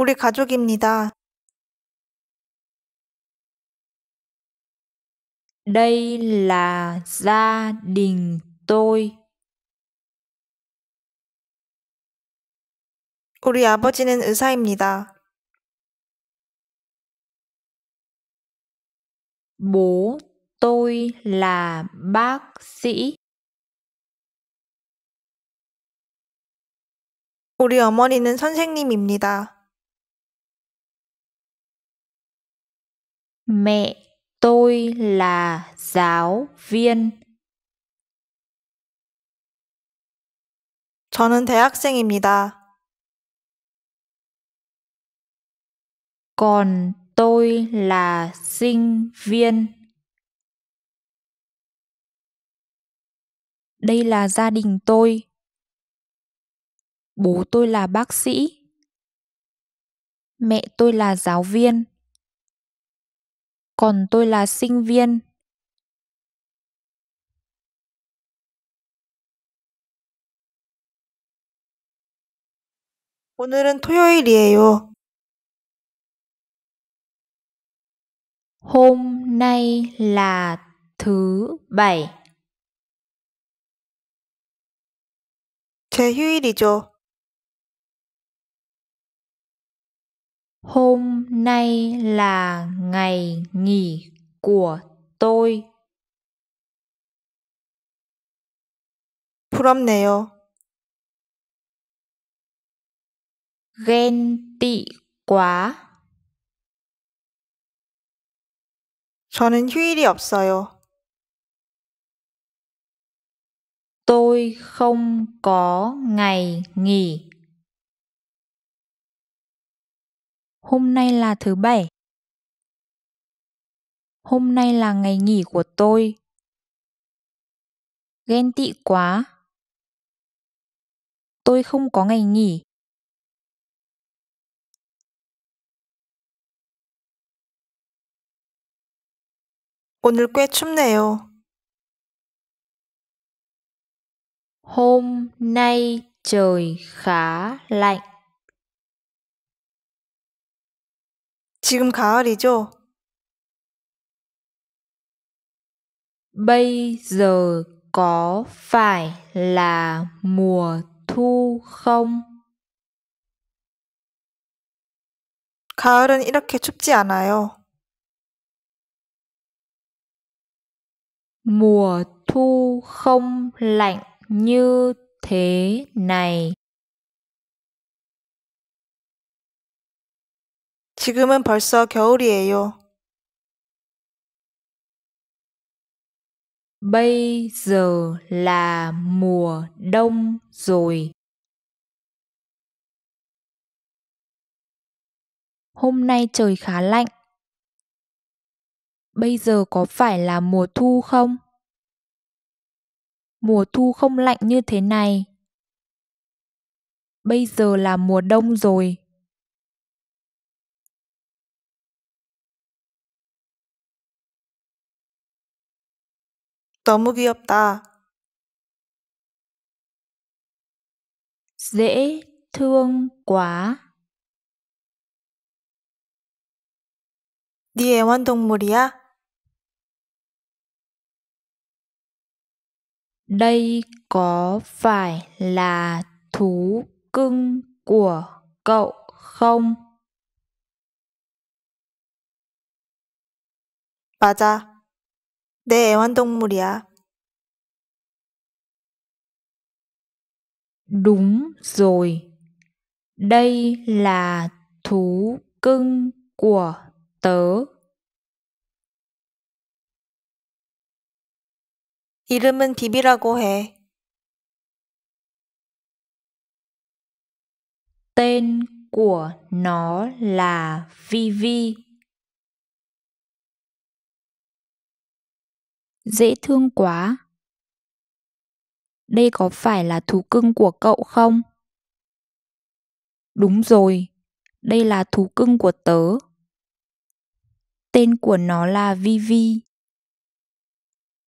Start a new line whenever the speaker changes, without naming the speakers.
우리 가족입니다.
Đây là gia đình tôi. 우리 아버지는 의사입니다. Bố tôi là bác sĩ. 우리 어머니는 선생님입니다. Mẹ tôi là giáo viên. 저는 대학생입니다. Còn tôi là sinh viên. Đây là gia đình tôi. Bố tôi là bác sĩ. Mẹ tôi là giáo viên còn tôi là sinh viên Hôm nay là thứ bảy. 제 휴일이죠. hôm nay là ngày nghỉ của tôi 부럽네요.
ghen tị quá. 저는 휴일이 없어요.
Tôi không có ngày nghỉ. Hôm nay là thứ bảy. Hôm nay là ngày nghỉ của tôi. Ghen tị quá. Tôi không có ngày nghỉ. Hôm nay trời khá lạnh. 지금 가을이죠? Bây giờ có phải là mùa thu không?
가을은 이렇게 춥지 않아요.
Mùa thu không lạnh như thế này. 지금은 벌써 겨울이에요. Bây giờ là mùa đông rồi. Hôm nay trời khá lạnh. Bây giờ có phải là mùa thu không? Mùa thu không lạnh như thế này. Bây giờ là mùa đông rồi.
너무 귀엽다. dễ thương quá.
네 애완동물이야? Đây có phải là thú cưng của cậu không? 맞아.
내 애완동물이야.
Đúng rồi. Đây là thú cưng của tớ.
이름은 비비라고 해.
Tên của nó là Vivi. Dễ thương quá. Đây có phải là thú cưng của cậu không? Đúng rồi, đây là thú cưng của tớ. Tên của nó là Vivi.